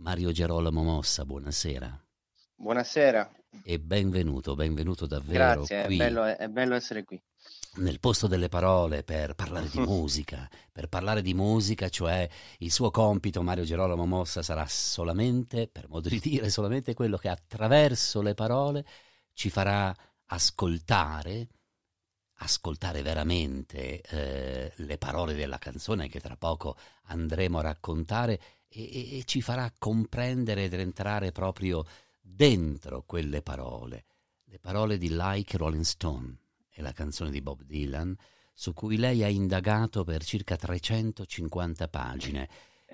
Mario Gerolamo Mossa, buonasera. Buonasera. E benvenuto, benvenuto davvero. Grazie, è bello, è bello essere qui nel posto delle parole per parlare di musica, per parlare di musica, cioè il suo compito, Mario Gerolamo Mossa, sarà solamente, per modo di dire, solamente quello che attraverso le parole ci farà ascoltare, ascoltare veramente eh, le parole della canzone che tra poco andremo a raccontare e, e, ci farà comprendere ed entrare proprio dentro quelle parole. Le parole di Like Rolling Stone è la canzone di Bob Dylan su cui lei ha indagato per circa 350 pagine.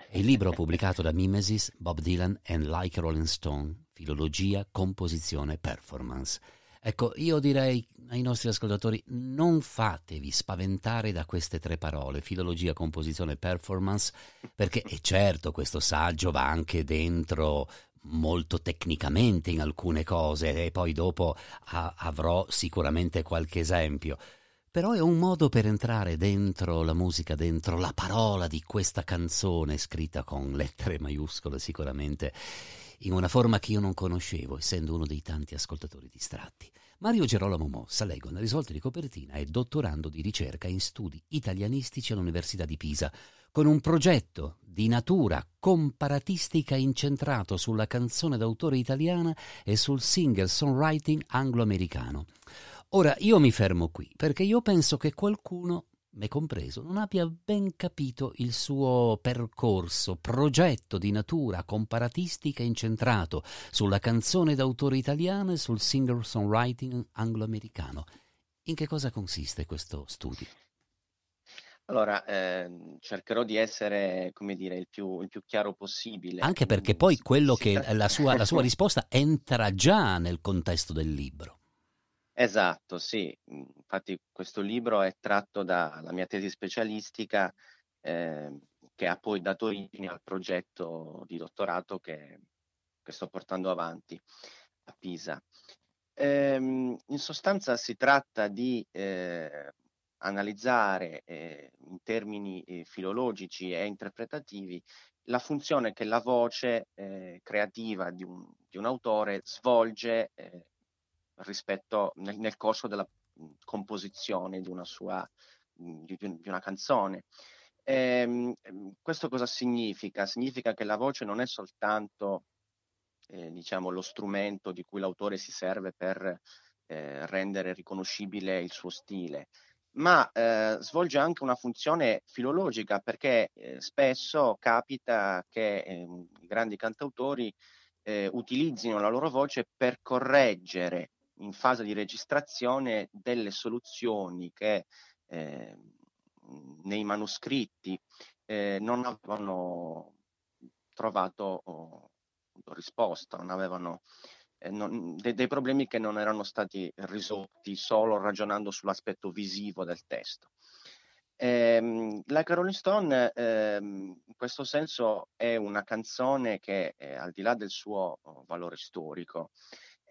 È il libro pubblicato da Mimesis, Bob Dylan and Like Rolling Stone, Filologia, Composizione, Performance. Ecco, io direi ai nostri ascoltatori non fatevi spaventare da queste tre parole, filologia, composizione e performance, perché è certo questo saggio va anche dentro molto tecnicamente in alcune cose e poi dopo a- avrò sicuramente qualche esempio. Però è un modo per entrare dentro la musica, dentro la parola di questa canzone scritta con lettere maiuscole sicuramente, in una forma che io non conoscevo, essendo uno dei tanti ascoltatori distratti. Mario Gerolamo Mossa, lei con risolte di copertina, è dottorando di ricerca in studi italianistici all'Università di Pisa, con un progetto di natura comparatistica incentrato sulla canzone d'autore italiana e sul singer-songwriting anglo-americano. Ora, io mi fermo qui, perché io penso che qualcuno me compreso, non abbia ben capito il suo percorso, progetto di natura comparatistica incentrato sulla canzone d'autore italiana e sul singer-songwriting anglo-americano. In che cosa consiste questo studio? Allora, ehm, cercherò di essere, come dire, il più, il più chiaro possibile. Anche perché poi quello che la sua, la sua risposta entra già nel contesto del libro. Esatto, sì. Mhmm, infatti questo libro è tratto dalla mia tesi specialistica ehm, che ha poi dato origine al progetto di dottorato che, che sto portando avanti a Pisa. Ehm, in sostanza si tratta di eh, analizzare eh, in termini eh, filologici e interpretativi la funzione che la voce eh, creativa di un, di un, autore svolge eh, rispetto nel, nel corso della composizione di una sua di, di una canzone. E, ehm, ehm, questo cosa significa? Significa che la voce non è soltanto eh, diciamo, lo strumento di cui l'autore si serve per eh, rendere riconoscibile il suo stile, ma eh, svolge anche una funzione filologica perché eh, spesso capita che ehm, grandi cantautori eh, utilizzino la loro voce per correggere in fase di registrazione delle soluzioni che eh, nei manoscritti eh, non avevano trovato oh, risposta, non avevano eh, non, de, dei problemi che non erano stati risolti solo ragionando sull'aspetto visivo del testo. Eh, la Rolling Stone eh, in questo senso è una canzone che eh, al di là del suo oh, valore storico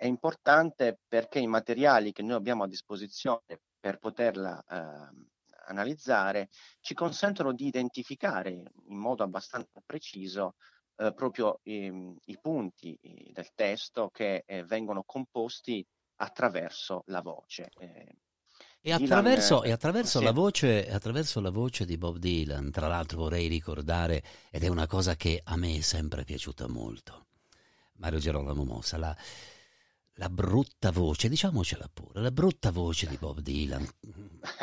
è importante perché i materiali che noi abbiamo a disposizione per poterla eh, analizzare ci consentono di identificare in modo abbastanza preciso eh, proprio eh, i punti del testo che eh, vengono composti attraverso la voce. Eh, e attraverso, Dylan, e attraverso, sì. la voce, attraverso, la voce, di Bob Dylan, tra l'altro vorrei ricordare, ed è una cosa che a me è sempre piaciuta molto, Mario Gerolamo Mossa, la, la brutta voce, diciamocela pure, la brutta voce di Bob Dylan,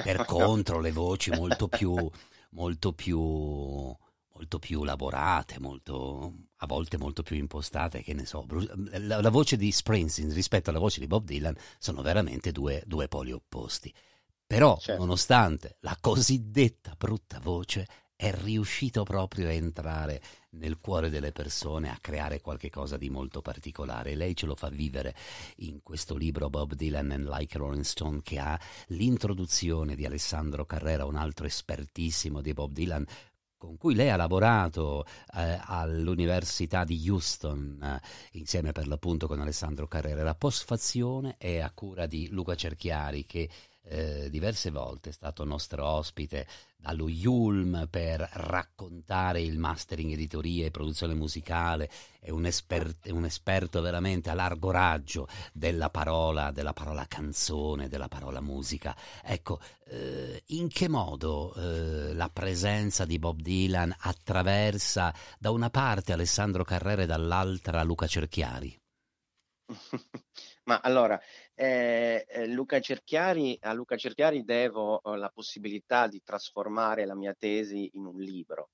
per contro le voci molto più, molto più, molto più lavorate, molto, a volte molto più impostate, che ne so, la, la, voce di Springsteen rispetto alla voce di Bob Dylan sono veramente due, due poli opposti. Però, certo. nonostante la cosiddetta brutta voce, è riuscito proprio a entrare nel cuore delle persone a creare qualcosa di molto particolare. Lei ce lo fa vivere in questo libro Bob Dylan and Like Rolling Stone che ha l'introduzione di Alessandro Carrera, un altro espertissimo di Bob Dylan, con cui lei ha lavorato eh, all'Università di Houston eh, insieme per l'appunto con Alessandro Carrera. La postfazione è a cura di Luca Cerchiari che eh, diverse volte, è stato nostro ospite dallo Yulm per raccontare il mastering editoria e produzione musicale, è un, esper- è un esperto veramente a largo raggio della parola, della parola canzone, della parola musica. Ecco, eh, in che modo eh, la presenza di Bob Dylan attraversa da una parte Alessandro Carrera e dall'altra Luca Cerchiari? Ma allora, eh, eh, Luca Cerchiari, a Luca Cerchiari devo eh, la possibilità di trasformare la mia tesi in un libro,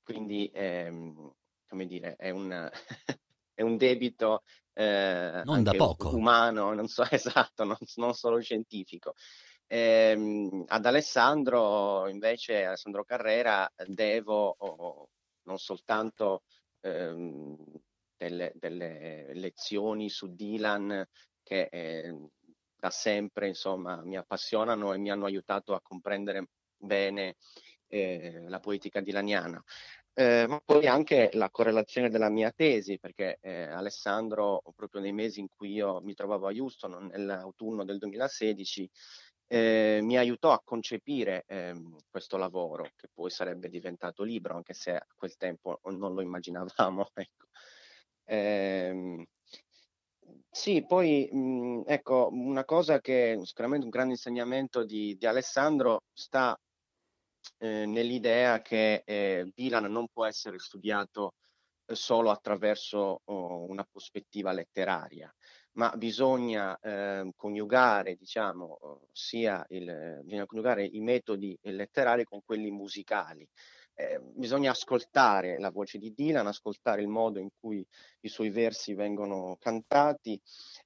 quindi ehm, come dire, è, una, è un debito eh, non da poco. umano, non so esatto, non, non solo scientifico. Eh, ad Alessandro, invece, Alessandro Carrera, devo oh, non soltanto ehm, delle, delle, lezioni su Dylan che eh, da sempre insomma, mi appassionano e mi hanno aiutato a comprendere bene eh, la poetica dilaniana. Eh, ma poi anche la correlazione della mia tesi, perché eh, Alessandro, proprio nei mesi in cui io mi trovavo a Houston, nell'autunno del 2016, eh, mi aiutò a concepire ehm, questo lavoro, che poi sarebbe diventato libro, anche se a quel tempo non lo immaginavamo. Ecco. Ehm, sì, poi, mhmm, ecco, una cosa che sicuramente un grande insegnamento di di Alessandro sta, ehm, nell'idea che, ehm, Dylan non può essere studiato, ehm, solo attraverso, uhm, una prospettiva letteraria, ma bisogna, ehm, coniugare diciamo, oh, sia il bisogna coniugare i metodi letterari con quelli musicali. Ehm, bisogna ascoltare la voce di Dylan, ascoltare il modo in cui i suoi versi vengono cantati,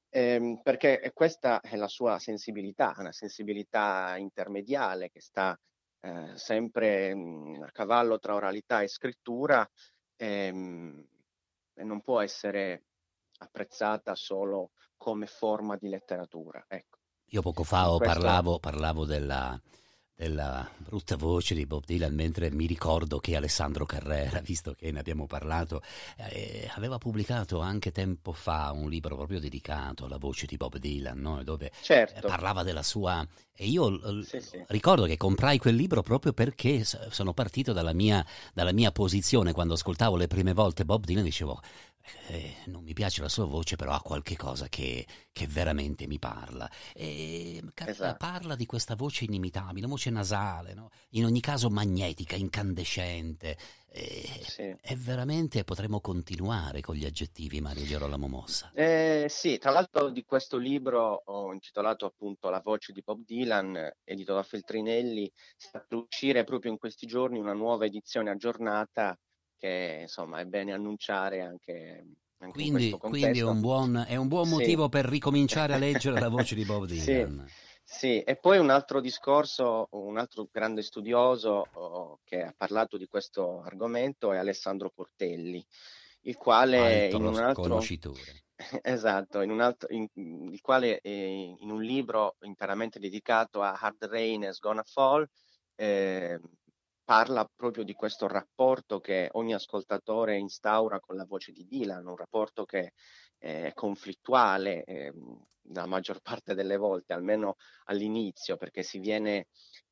ehm, perché eh, questa è la sua sensibilità, una sensibilità intermediale che sta eh, sempre mh, mm, a cavallo tra oralità e scrittura ehm, e non può essere apprezzata solo come forma di letteratura. Ecco. Io poco fa oh, Questo... parlavo, parlavo della, della brutta voce di Bob Dylan, mentre mi ricordo che Alessandro Carrera, visto che ne abbiamo parlato, eh, aveva pubblicato anche tempo fa un libro proprio dedicato alla voce di Bob Dylan, no? dove eh, certo. parlava della sua... E io sì, sì. ricordo che comprai quel libro proprio perché sono partito dalla mia, dalla mia posizione, quando ascoltavo le prime volte Bob Dylan dicevo eh, non mi piace la sua voce, però ha qualche cosa che, che veramente mi parla. E, esatto. Parla di questa voce inimitabile, voce nasale, no? in ogni caso magnetica, incandescente. Eh, e, sì. È veramente, potremmo continuare con gli aggettivi Mario Gerolamo Mossa. Eh, sì, tra l'altro di questo libro ho intitolato appunto La voce di Bob Dylan, edito da Feltrinelli, sta per uscire proprio in questi giorni una nuova edizione aggiornata che insomma è bene annunciare anche quindi, quindi è, un buon, è, un buon, motivo per ricominciare a leggere la voce di Bob Dylan. Sì, sì. e poi un altro discorso, un altro grande studioso oh, che ha parlato di questo argomento è Alessandro Portelli, il quale Alto in un altro... Esatto, in un altro, in, il quale eh, in un libro interamente dedicato a Hard Rain is Gonna Fall eh, parla proprio di questo rapporto che ogni ascoltatore instaura con la voce di Dylan, un rapporto che eh, è conflittuale eh, la maggior parte delle volte, almeno all'inizio, perché si viene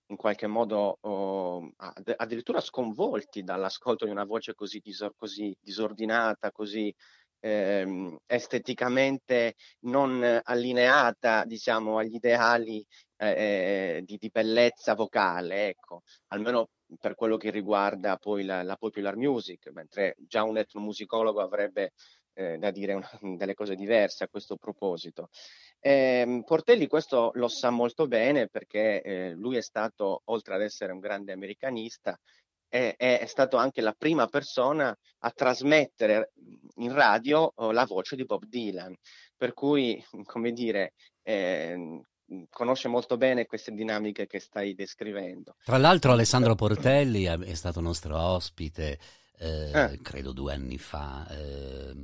in qualche modo oh, ad- addirittura sconvolti dall'ascolto di una voce così, disor- così disordinata, così ehm, esteticamente non allineata diciamo, agli ideali eh, eh, di, di, bellezza vocale, ecco, almeno per quello che riguarda poi la, la popular music, mentre già un etnomusicologo avrebbe eh, da dire una, delle cose diverse a questo proposito. Eh, Portelli questo lo sa molto bene perché eh, lui è stato, oltre ad essere un grande americanista, è, è, stato anche la prima persona a trasmettere in radio eh, la voce di Bob Dylan. Per cui, come dire, eh, Mm, conosce molto bene queste dinamiche che stai descrivendo. Tra l'altro eh, Alessandro eh, mm. Portelli è stato nostro ospite, eh, eh. credo due anni fa, eh,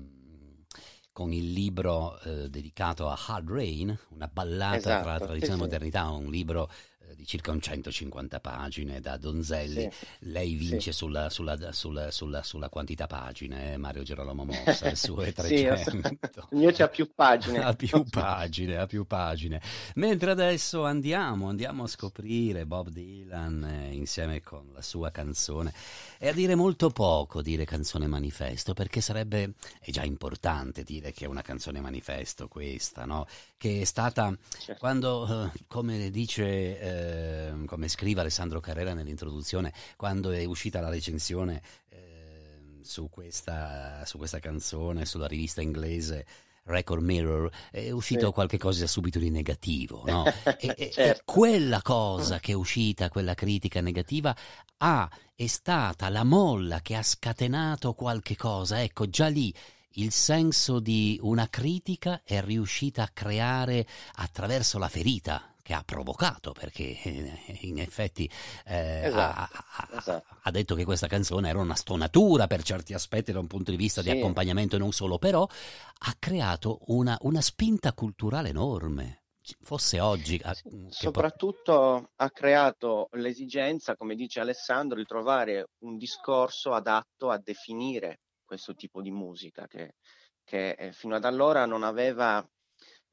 con il libro eh, dedicato a Hard Rain, una ballata esatto, tra tradizione sì, e modernità, un libro eh, di circa un 150 pagine da Donzelli, sì, lei vince sì. sulla, sulla, sulla, sulla, quantità pagine, eh? Mario Gerolamo Mossa, le sue 300. sì, il mio c'ha più pagine. ha più pagine, ha più pagine. Mentre adesso andiamo, andiamo a scoprire Bob Dylan eh, insieme con la sua canzone. È a dire molto poco dire canzone manifesto, perché sarebbe, è già importante dire che è una canzone manifesto questa, no? Che è stata, certo. quando, eh, come dice... Eh, Ehm, come scrive Alessandro Carrera nell'introduzione, quando è uscita la recensione eh, su, questa, su, questa, canzone, sulla rivista inglese Record Mirror, è uscito sì. qualche cosa subito di negativo. No? e, certo. quella cosa che è uscita, quella critica negativa, ha, è stata la molla che ha scatenato qualche cosa. Ecco, già lì il senso di una critica è riuscita a creare attraverso la ferita che ha provocato, perché eh, in effetti eh, esatto, ha, esatto. ha, detto che questa canzone era una stonatura per certi aspetti da un punto di vista sì. di accompagnamento e non solo, però ha creato una, una spinta culturale enorme fosse oggi. Soprattutto ha creato l'esigenza, come dice Alessandro, di trovare un discorso adatto a definire questo tipo di musica che, che eh, fino ad allora non aveva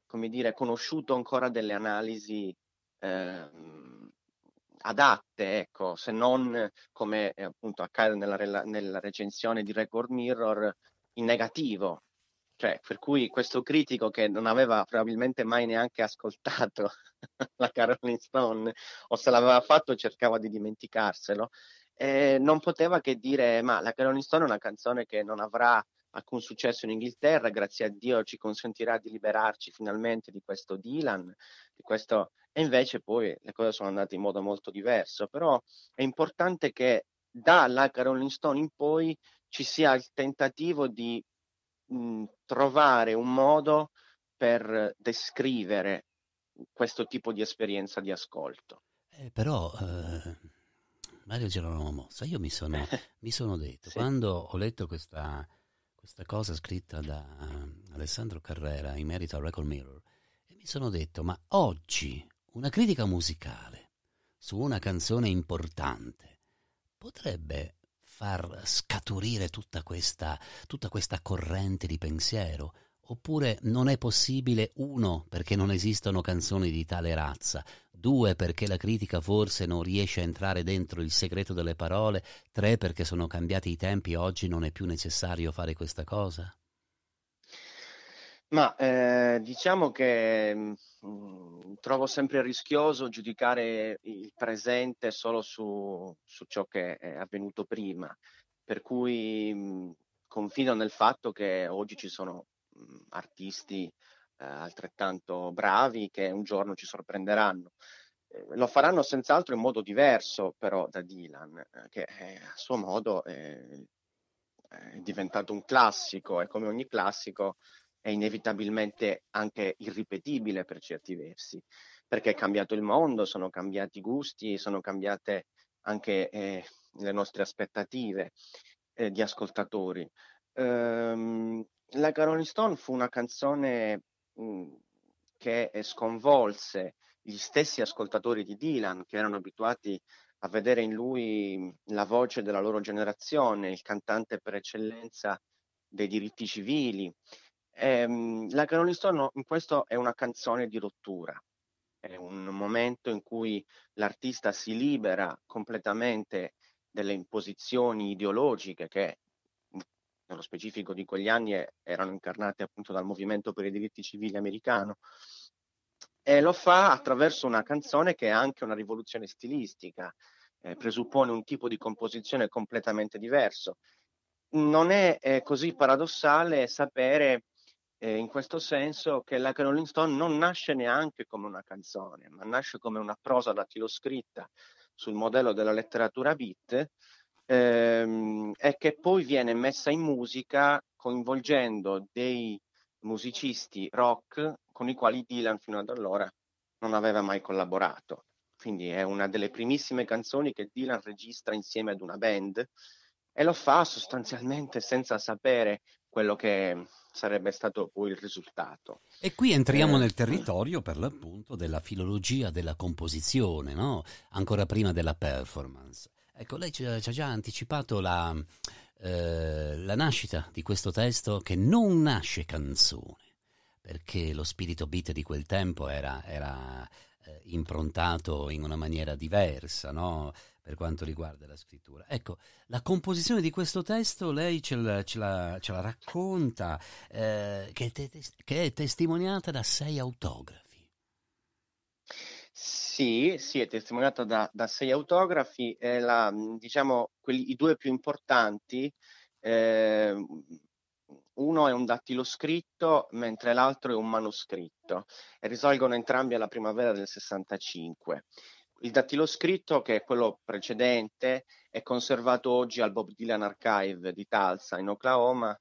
come dire, conosciuto ancora delle analisi eh, adatte, ecco, se non come eh, appunto accade nella, nella, recensione di Record Mirror in negativo. Cioè, per cui questo critico che non aveva probabilmente mai neanche ascoltato la Caroline Stone o se l'aveva fatto cercava di dimenticarselo, eh, non poteva che dire ma la Caroline Stone è una canzone che non avrà alcun successo in Inghilterra, grazie a Dio ci consentirà di liberarci finalmente di questo Dylan, di questo... e invece poi le cose sono andate in modo molto diverso, però è importante che dalla Rolling Stone in poi ci sia il tentativo di mh, trovare un modo per descrivere questo tipo di esperienza di ascolto. Eh, però eh, Mario Geronimo Mossa, io mi sono, mi sono detto, sì. quando ho letto questa, questa cosa scritta da ehm, Alessandro Carrera in merito al Record Mirror e mi sono detto, ma oggi una critica musicale su una canzone importante potrebbe far scaturire tutta questa, tutta questa corrente di pensiero? Oppure non è possibile, uno, perché non esistono canzoni di tale razza, due, perché la critica forse non riesce a entrare dentro il segreto delle parole, tre, perché sono cambiati i tempi, e oggi non è più necessario fare questa cosa? Ma eh, diciamo che mh, mm, trovo sempre rischioso giudicare il presente solo su, su ciò che è avvenuto prima, per cui mh, mm, confido nel fatto che oggi ci sono artisti eh, altrettanto bravi che un giorno ci sorprenderanno. Eh, lo faranno senz'altro in modo diverso però da Dylan, eh, che eh, a suo modo è diventato un classico e come ogni classico è inevitabilmente anche irripetibile per certi versi, perché è cambiato il mondo, sono cambiati i gusti, sono cambiate anche eh, le nostre aspettative eh, di ascoltatori. Ehm, la a Stone fu una canzone mhmm, che eh, sconvolse gli stessi ascoltatori di Dylan, che erano abituati a vedere in lui mhmm, la voce della loro generazione, il cantante per eccellenza dei diritti civili. Ehm, la Rolling Stone in questo è una canzone di rottura, è un momento in cui l'artista si libera completamente delle imposizioni ideologiche che nello specifico di quegli anni erano incarnate appunto dal movimento per i diritti civili americano. E lo fa attraverso una canzone che è anche una rivoluzione stilistica, eh, presuppone un tipo di composizione completamente diverso. Non è eh, così paradossale sapere eh, in questo senso che la Caroline Stone non nasce neanche come una canzone, ma nasce come una prosa da scritta sul modello della letteratura beat, ehm, e che poi viene messa in musica coinvolgendo dei musicisti rock con i quali Dylan fino ad allora non aveva mai collaborato. Quindi è una delle primissime canzoni che Dylan registra insieme ad una band e lo fa sostanzialmente senza sapere quello che sarebbe stato poi il risultato. E qui entriamo eh, nel territorio per l'appunto della filologia della composizione, no? ancora prima della performance. Ecco, lei ci ha già anticipato la, eh, la nascita di questo testo che non nasce canzone, perché lo spirito beat di quel tempo era, era eh, improntato in una maniera diversa, no? per quanto riguarda la scrittura. Ecco, la composizione di questo testo lei ce la, ce la, ce la racconta, eh, che, te, che è testimoniata da sei autografi. Sì, sì, è testimoniata da, da sei autografi, è la, mhmm, diciamo quelli, i due più importanti. Eh, uno è un dattilo scritto, mentre l'altro è un manoscritto. E risalgono entrambi alla primavera del 65. Il dattilo scritto, che è quello precedente, è conservato oggi al Bob Dylan Archive di Tulsa, in Oklahoma,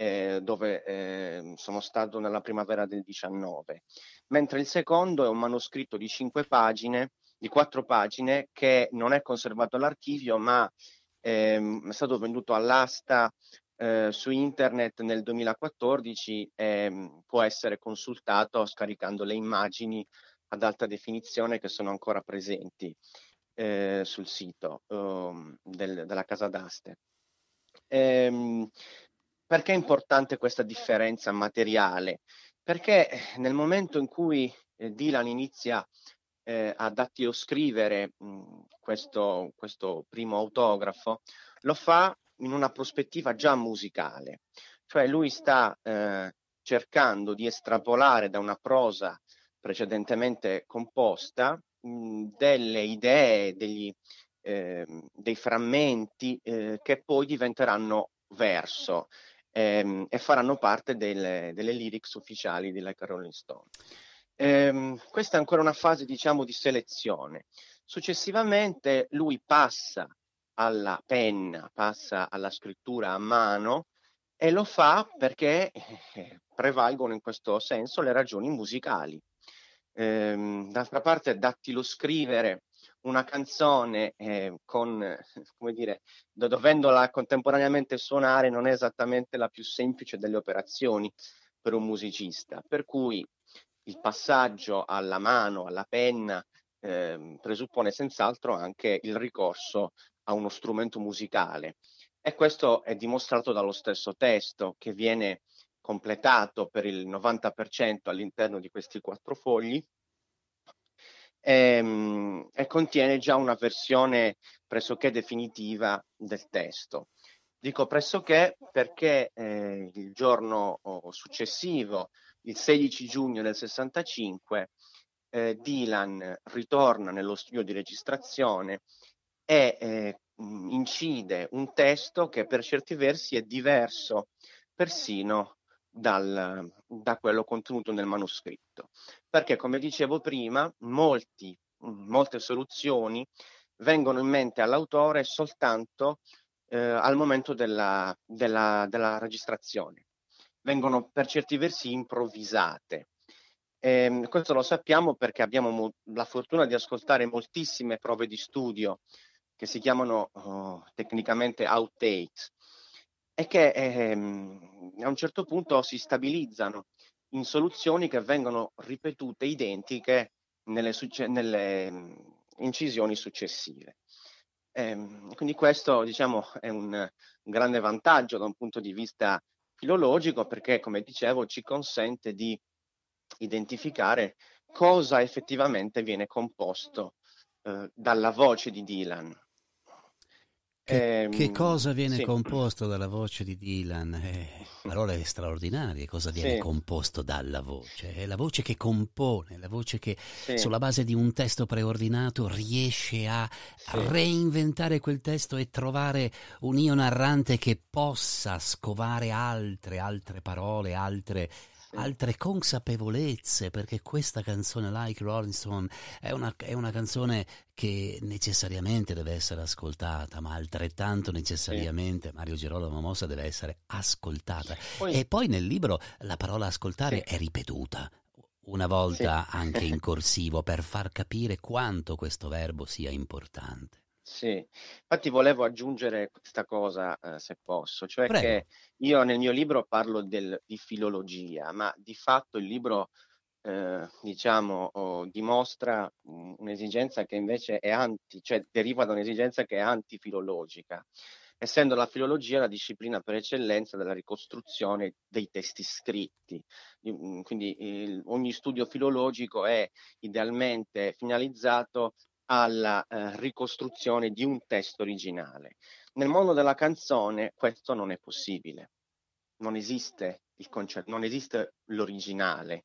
eh, dove eh, sono stato nella primavera del 19, mentre il secondo è un manoscritto di 5 pagine, di 4 pagine, che non è conservato all'archivio, ma ehm, è stato venduto all'asta eh, su internet nel 2014 e mm, può essere consultato scaricando le immagini ad alta definizione che sono ancora presenti eh, sul sito um, del, della casa d'aste. Ehm, perché è importante questa differenza materiale? Perché eh, nel momento in cui eh, Dylan inizia eh, a datio scrivere mh, mm, questo, questo primo autografo, lo fa in una prospettiva già musicale, cioè lui sta eh, cercando di estrapolare da una prosa precedentemente composta mh, mm, delle idee, degli, eh, dei frammenti eh, che poi diventeranno verso ehm, e faranno parte del, delle lyrics ufficiali della Rolling Stone. Ehm, questa è ancora una fase, diciamo, di selezione. Successivamente lui passa alla penna, passa alla scrittura a mano e lo fa perché eh, prevalgono in questo senso le ragioni musicali. Ehm, d'altra parte, dattilo scrivere una canzone eh, con, eh, come dire, dovendola contemporaneamente suonare non è esattamente la più semplice delle operazioni per un musicista, per cui il passaggio alla mano, alla penna, eh, presuppone senz'altro anche il ricorso a uno strumento musicale. E questo è dimostrato dallo stesso testo che viene completato per il 90% all'interno di questi quattro fogli e, ehm, e contiene già una versione pressoché definitiva del testo. Dico pressoché perché eh, il giorno successivo, il 16 giugno del 65, eh, Dylan ritorna nello studio di registrazione e eh, incide un testo che per certi versi è diverso persino dal, da quello contenuto nel manoscritto. Perché, come dicevo prima, molti, mm, molte soluzioni vengono in mente all'autore soltanto eh, al momento della, della, della, registrazione. Vengono per certi versi improvvisate. E, ehm, questo lo sappiamo perché abbiamo mo- la fortuna di ascoltare moltissime prove di studio che si chiamano oh, tecnicamente outtakes, è che ehm, a un certo punto si stabilizzano in soluzioni che vengono ripetute identiche nelle, succe- nelle incisioni successive. Ehm, quindi questo diciamo, è un, grande vantaggio da un punto di vista filologico perché, come dicevo, ci consente di identificare cosa effettivamente viene composto eh, dalla voce di Dylan. Che, eh, che ehm, cosa viene sì. composto dalla voce di Dylan? Eh, parole straordinarie, cosa viene sì. composto dalla voce? È la voce che compone, la voce che sì. sulla base di un testo preordinato riesce a reinventare quel testo e trovare un io narrante che possa scovare altre, altre parole, altre altre consapevolezze, perché questa canzone Like Rolling Stone è una, è una canzone che necessariamente deve essere ascoltata, ma altrettanto necessariamente Mario Girolamo Mossa deve essere ascoltata. Poi, e poi nel libro la parola ascoltare è ripetuta una volta sì. anche in corsivo per far capire quanto questo verbo sia importante. Sì, infatti volevo aggiungere questa cosa, eh, se posso, cioè Prego. che io nel mio libro parlo del, di filologia, ma di fatto il libro, eh, diciamo, oh, dimostra mm, un'esigenza che invece è anti, cioè deriva da un'esigenza che è antifilologica, essendo la filologia la disciplina per eccellenza della ricostruzione dei testi scritti. Mm, quindi il, ogni studio filologico è idealmente finalizzato alla eh, ricostruzione di un testo originale. Nel mondo della canzone questo non è possibile, non esiste il concetto, non esiste l'originale,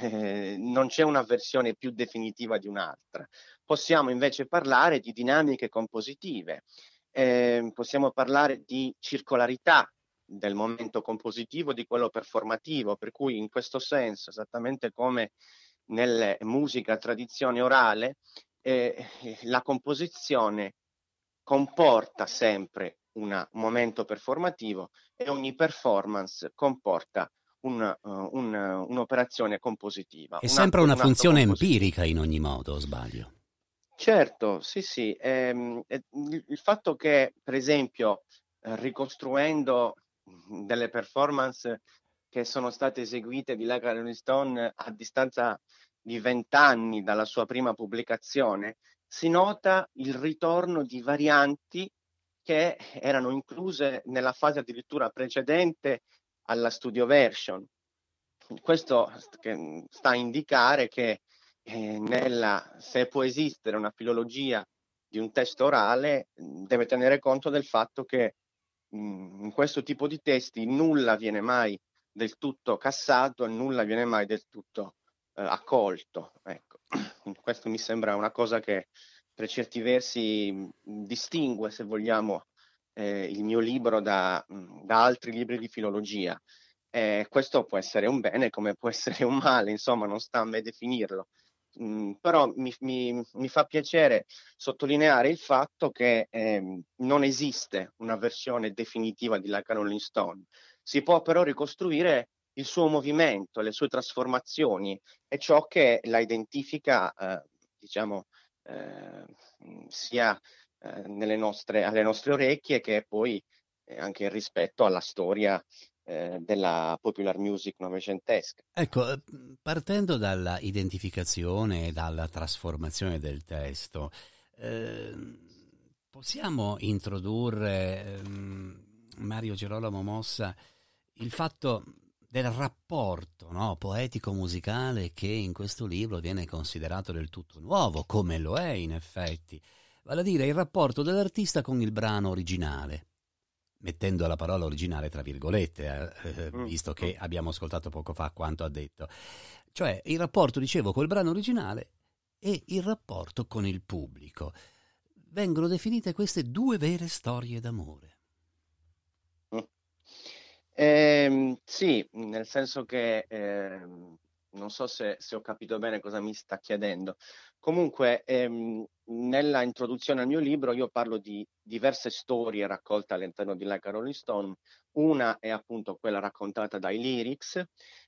eh, non c'è una versione più definitiva di un'altra. Possiamo invece parlare di dinamiche compositive, eh, possiamo parlare di circolarità del momento compositivo, di quello performativo, per cui in questo senso, esattamente come nelle musica tradizione orale, eh, la composizione comporta sempre un momento performativo e ogni performance comporta un, uh, un, uh, un'operazione compositiva. È un sempre atto, una funzione empirica in ogni modo, o sbaglio? Certo, sì, sì. Ehm, il fatto che, per esempio, eh, ricostruendo delle performance che sono state eseguite di Lacan Stone a distanza di vent'anni dalla sua prima pubblicazione, si nota il ritorno di varianti che erano incluse nella fase addirittura precedente alla studio version. Questo mm, sta a indicare che eh, nella, se può esistere una filologia di un testo orale, mm, deve tenere conto del fatto che mm, in questo tipo di testi nulla viene mai del tutto cassato, e nulla viene mai del tutto eh, accolto. Ecco. Questo mi sembra una cosa che per certi versi mm, distingue, se vogliamo, eh, il mio libro da, mm, da, altri libri di filologia. Eh, questo può essere un bene come può essere un male, insomma, non sta a me definirlo. Mm, però mi, mi, mi, fa piacere sottolineare il fatto che eh, non esiste una versione definitiva di La Rolling Stone. Si può però ricostruire il suo movimento, le sue trasformazioni è ciò che la identifica, eh, diciamo, eh, mm, sia eh, nostre, alle nostre orecchie che poi anche rispetto alla storia eh, della popular music novecentesca. Ecco, eh, mm, partendo dalla identificazione e dalla trasformazione del testo, ehm, possiamo introdurre ehm, Mario Girolamo Mossa il fatto del rapporto no, poetico-musicale che in questo libro viene considerato del tutto nuovo, come lo è in effetti, vale a dire il rapporto dell'artista con il brano originale, mettendo la parola originale tra virgolette, eh, eh mm, visto che mm. abbiamo ascoltato poco fa quanto ha detto, cioè il rapporto, dicevo, col brano originale e il rapporto con il pubblico. Vengono definite queste due vere storie d'amore. Ehm, sì, nel senso che ehm, non so se, se ho capito bene cosa mi sta chiedendo. Comunque, ehm, nella introduzione al mio libro io parlo di diverse storie raccolte all'interno di Like a Rolling Stone. Una è appunto quella raccontata dai lyrics,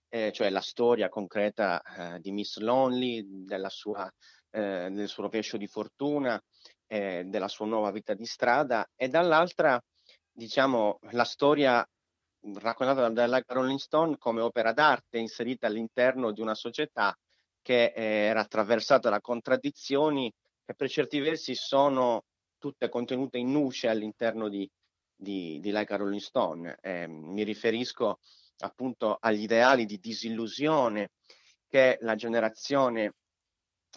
eh, cioè la storia concreta eh, di Miss Lonely, sua, eh, del suo rovescio di fortuna, eh, della sua nuova vita di strada, e dall'altra, diciamo, la storia raccontata dalla Rolling Stone come opera d'arte inserita all'interno di una società che eh, era attraversata da contraddizioni che per certi versi sono tutte contenute in nuce all'interno di, di, di Like a Rolling Stone. Eh, mi riferisco appunto agli ideali di disillusione che la generazione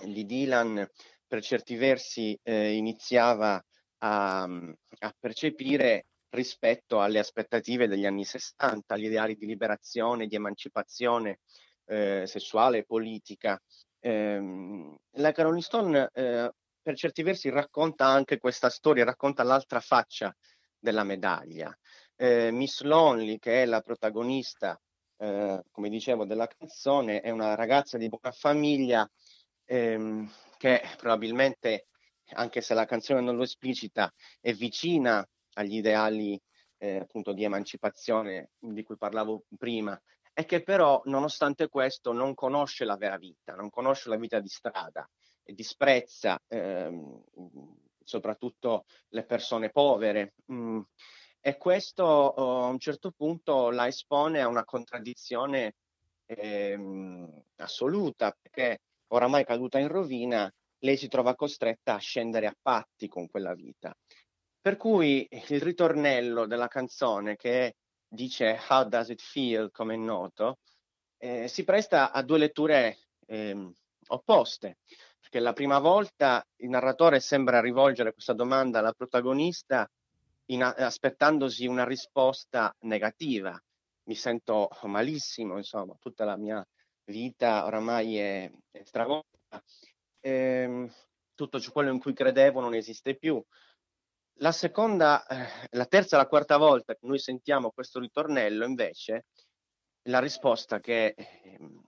di Dylan per certi versi eh, iniziava a, a percepire rispetto alle aspettative degli anni 60, agli ideali di liberazione, di emancipazione eh, sessuale e politica. Eh, la Caroline Stone eh, per certi versi racconta anche questa storia, racconta l'altra faccia della medaglia. Eh, Miss Lonely, che è la protagonista, eh, come dicevo, della canzone, è una ragazza di buona famiglia ehm, che probabilmente, anche se la canzone non lo esplicita, è vicina agli ideali eh, appunto di emancipazione di cui parlavo prima, è che però nonostante questo non conosce la vera vita, non conosce la vita di strada, e disprezza ehm, soprattutto le persone povere. Mm. E questo oh, a un certo punto la espone a una contraddizione ehm, assoluta, perché oramai caduta in rovina, lei si trova costretta a scendere a patti con quella vita. Per cui il ritornello della canzone che dice How does it feel, come è noto, eh, si presta a due letture eh, opposte, perché la prima volta il narratore sembra rivolgere questa domanda alla protagonista in, aspettandosi una risposta negativa. Mi sento malissimo, insomma, tutta la mia vita oramai è, è stravolta. Eh, tutto ciò in cui credevo non esiste più. La seconda, eh, la terza e la quarta volta che noi sentiamo questo ritornello, invece, la risposta che ehm,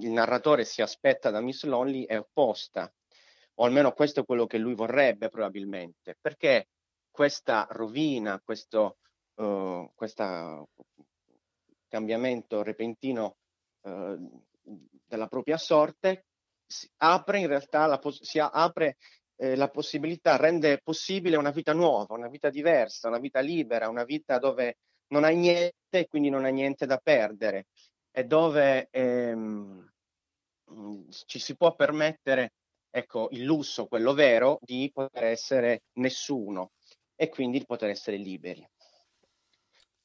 il narratore si aspetta da Miss Lonely è opposta, o almeno questo è quello che lui vorrebbe probabilmente, perché questa rovina, questo uh, cambiamento repentino uh, della propria sorte, si apre in realtà, la, si apre eh, la possibilità, rende possibile una vita nuova, una vita diversa, una vita libera, una vita dove non hai niente e quindi non hai niente da perdere e dove ehm, mm, ci si può permettere ecco, il lusso, quello vero, di poter essere nessuno e quindi di poter essere liberi.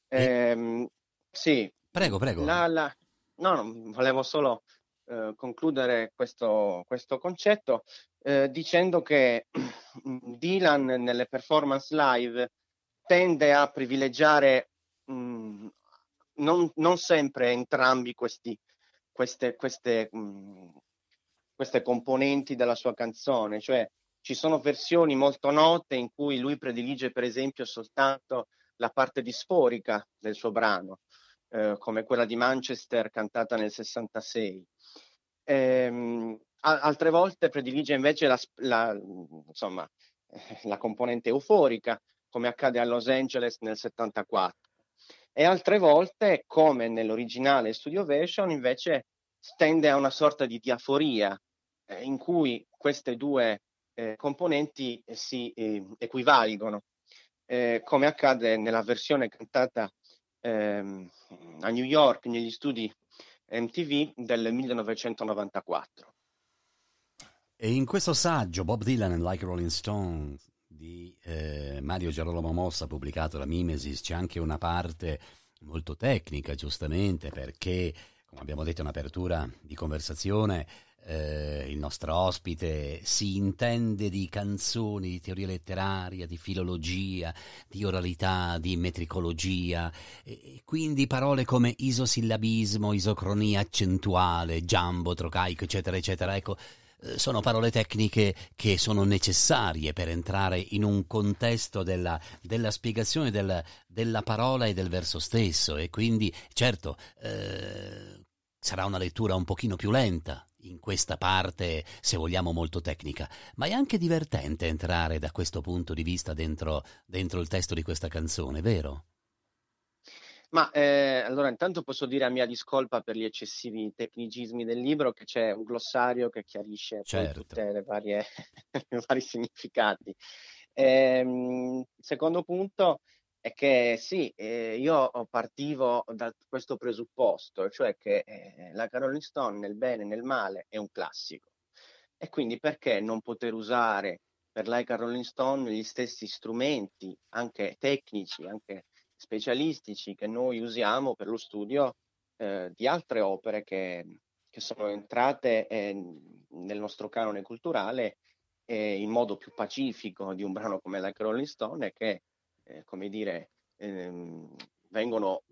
Ehm, sì. Prego, prego. La, la... No, no, volevo solo eh, concludere questo, questo concetto eh, dicendo che Dylan nelle performance live tende a privilegiare mh, mm, non, non, sempre entrambi questi, queste, queste, mh, mm, queste componenti della sua canzone, cioè ci sono versioni molto note in cui lui predilige per esempio soltanto la parte disforica del suo brano, eh, come quella di Manchester cantata nel 66. Ehm, altre volte predilige invece la, la, insomma, la componente euforica, come accade a Los Angeles nel 74. E altre volte, come nell'originale Studio Version, invece stende a una sorta di diaforia eh, in cui queste due eh, componenti eh, si ehm, eh, equivalgono, come accade nella versione cantata ehm, a New York negli studi MTV del 1994. E in questo saggio Bob Dylan and Like Rolling Stones di eh, Mario Gerolamo Mossa pubblicato da Mimesis c'è anche una parte molto tecnica giustamente perché come abbiamo detto in apertura di conversazione eh, il nostro ospite si intende di canzoni, di teoria letteraria, di filologia, di oralità, di metricologia, e, quindi parole come isosillabismo, isocronia accentuale, giambo, trocaico, eccetera, eccetera. Ecco, eh, sono parole tecniche che sono necessarie per entrare in un contesto della, della spiegazione del, della parola e del verso stesso e quindi certo eh, sarà una lettura un pochino più lenta in questa parte, se vogliamo, molto tecnica, ma è anche divertente entrare da questo punto di vista dentro, dentro il testo di questa canzone, vero? Ma eh, allora intanto posso dire a mia discolpa per gli eccessivi tecnicismi del libro che c'è un glossario che chiarisce certo. tutti i vari significati. Eh, secondo punto è che sì, eh, io partivo da questo presupposto, cioè che eh, la Caroline Stone nel bene e nel male è un classico. E quindi perché non poter usare per lei Caroline Stone gli stessi strumenti, anche tecnici, anche specialistici che noi usiamo per lo studio eh, di altre opere che, che sono entrate eh, nel nostro canone culturale eh, in modo più pacifico di un brano come la Rolling Stone che, eh, come dire, ehm, vengono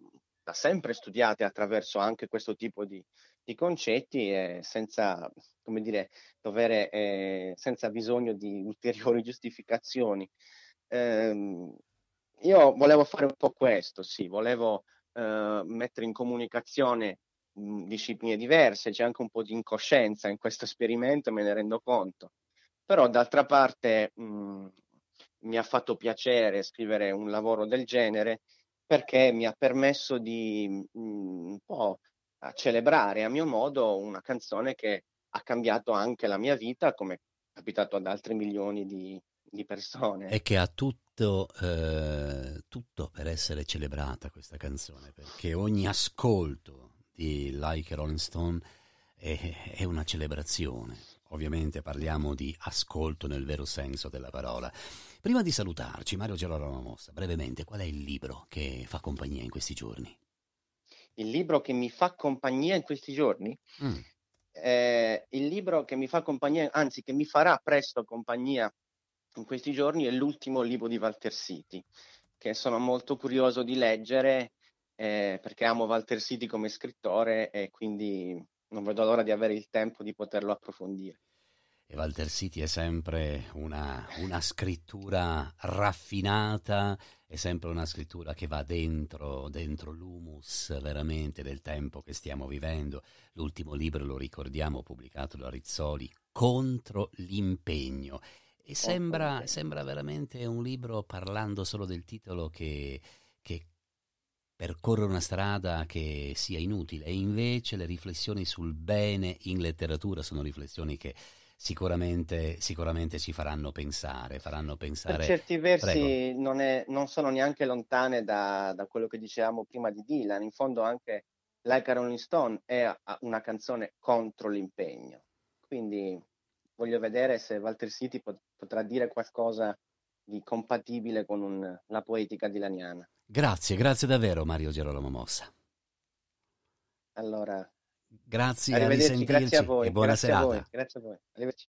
da sempre studiate attraverso anche questo tipo di, di concetti eh, senza, come dire, dovere, eh, senza bisogno di ulteriori giustificazioni. Eh, io volevo fare un po' questo, sì, volevo eh, mettere in comunicazione mh, mm, discipline diverse, c'è anche un po' di incoscienza in questo esperimento, me ne rendo conto. Però d'altra parte mh, mm, mi ha fatto piacere scrivere un lavoro del genere perché mi ha permesso di mh, mm, un po' a celebrare a mio modo una canzone che ha cambiato anche la mia vita, come è capitato ad altri milioni di, di persone. E che ha tutto, eh, tutto per essere celebrata questa canzone, perché ogni ascolto di Like Rolling Stone è, è una celebrazione. Ovviamente parliamo di ascolto nel vero senso della parola. Prima di salutarci, Mario Gerolamo Mossa, brevemente, qual è il libro che fa compagnia in questi giorni? Il libro che mi fa compagnia in questi giorni? Mm. Eh, il libro che mi fa compagnia, anzi che mi farà presto compagnia in questi giorni è l'ultimo libro di Walter City, che sono molto curioso di leggere eh, perché amo Walter City come scrittore e quindi non vedo l'ora di avere il tempo di poterlo approfondire. E Walter City è sempre una, una, scrittura raffinata, è sempre una scrittura che va dentro, dentro l'humus veramente del tempo che stiamo vivendo. L'ultimo libro, lo ricordiamo, pubblicato da Rizzoli, Contro l'impegno. E sembra, sembra, veramente un libro, parlando solo del titolo, che, che percorre una strada che sia inutile. E invece le riflessioni sul bene in letteratura sono riflessioni che Sicuramente, sicuramente, ci faranno pensare, faranno pensare. Per certi versi non, è, non, sono neanche lontane da, da, quello che dicevamo prima di Dylan. In fondo anche Like a Rolling Stone è una canzone contro l'impegno. Quindi voglio vedere se Walter City pot- potrà dire qualcosa di compatibile con un, la poetica dilaniana. Grazie, grazie davvero Mario Gerolamo Mossa. Allora, grazie, a grazie a voi, e buona grazie serata. A voi, grazie a voi, arrivederci.